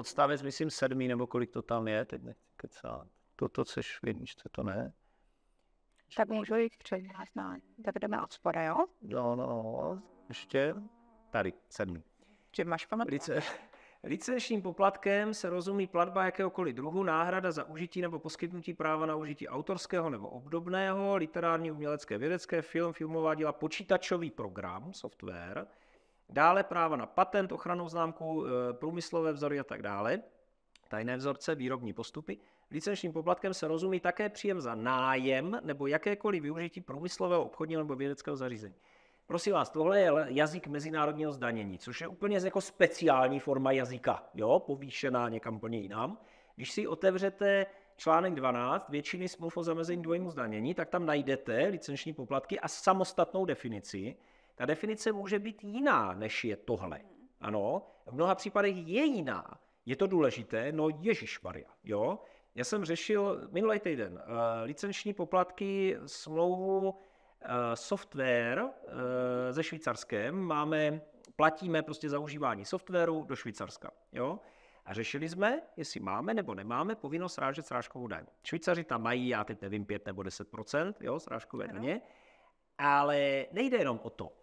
odstavec, myslím, sedmý, nebo kolik to tam je, teď nechci kecat. Toto seš v jedničce, to ne? Tak můžu jít před nás na... Tak jdeme od spoda, jo? No, no, no. Ještě tady, sedmý. Čím máš pamatku? Lice... Licenčním poplatkem se rozumí platba jakéhokoliv druhu, náhrada za užití nebo poskytnutí práva na užití autorského nebo obdobného, literární, umělecké, vědecké, film, filmová díla, počítačový program, software, Dále práva na patent, ochranou známku, eh, průmyslové vzory a tak dále, tajné vzorce, výrobní postupy. Licenčním poplatkem se rozumí také příjem za nájem nebo jakékoliv využití průmyslového, obchodního nebo vědeckého zařízení. Prosím vás, tohle je jazyk mezinárodního zdanění, což je úplně jako speciální forma jazyka, jo, povýšená někam plně jinam. Když si otevřete článek 12 většiny smluv o zamezení dvojímu zdanění, tak tam najdete licenční poplatky a samostatnou definici. Ta definice může být jiná, než je tohle. Ano, v mnoha případech je jiná. Je to důležité? No Ježíš Maria, jo. Já jsem řešil minulý týden uh, licenční poplatky, smlouvu, uh, software uh, eh, ze Švýcarskem. Máme, platíme prostě za užívání softwaru do Švýcarska, jo. A řešili jsme, jestli máme nebo nemáme povinnost srážet srážkovou daň. Švýcaři tam mají, já teď nevím, 5 nebo 10 jo, srážkové daně. Ale nejde jenom o to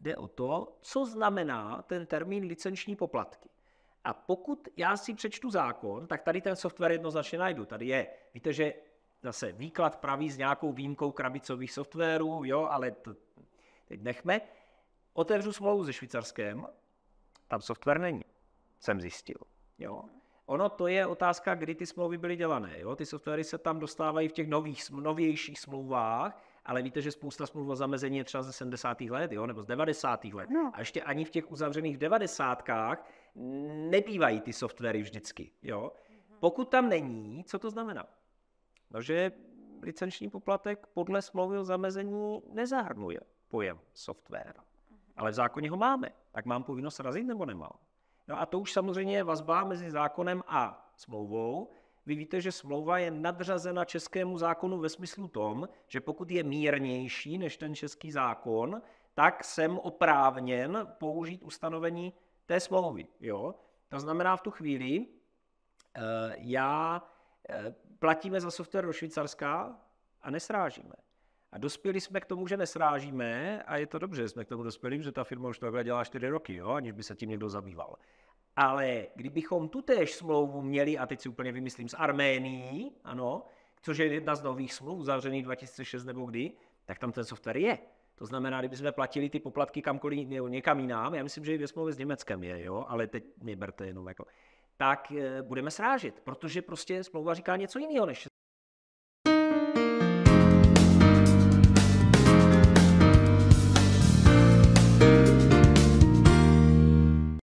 jde o to, co znamená ten termín licenční poplatky. A pokud já si přečtu zákon, tak tady ten software jednoznačně najdu. Tady je, víte, že zase výklad praví s nějakou výjimkou krabicových softwarů, jo, ale to teď nechme. Otevřu smlouvu se švýcarském, tam software není, jsem zjistil. Jo. Ono to je otázka, kdy ty smlouvy byly dělané. Jo? Ty softwary se tam dostávají v těch nových, novějších smlouvách, ale víte, že spousta smluv o zamezení je třeba ze 70. let, jo, nebo z 90. let. No. A ještě ani v těch uzavřených 90. nebývají ty softwary vždycky, jo. Mhm. Pokud tam není, co to znamená? No, že licenční poplatek podle smlouvy o zamezení nezahrnuje pojem software. Mhm. Ale v zákoně ho máme. Tak mám povinnost razit nebo nemám? No a to už samozřejmě je vazba mezi zákonem a smlouvou, vy víte, že smlouva je nadřazena českému zákonu ve smyslu tom, že pokud je mírnější než ten český zákon, tak jsem oprávněn použít ustanovení té smlouvy. Jo? To znamená, v tu chvíli eh, já eh, platíme za software do Švýcarska a nesrážíme. A dospěli jsme k tomu, že nesrážíme a je to dobře, jsme k tomu dospěli, že ta firma už to takhle dělá čtyři roky, jo, aniž by se tím někdo zabýval. Ale kdybychom tutéž smlouvu měli, a teď si úplně vymyslím, s Arménií, ano, což je jedna z nových smluv, zavřených 2006 nebo kdy, tak tam ten software je. To znamená, kdybychom platili ty poplatky kamkoliv nebo někam jinam, já myslím, že i ve smlouvě s Německem je, jo, ale teď mě berte jenom jako, tak eh, budeme srážit, protože prostě smlouva říká něco jiného, než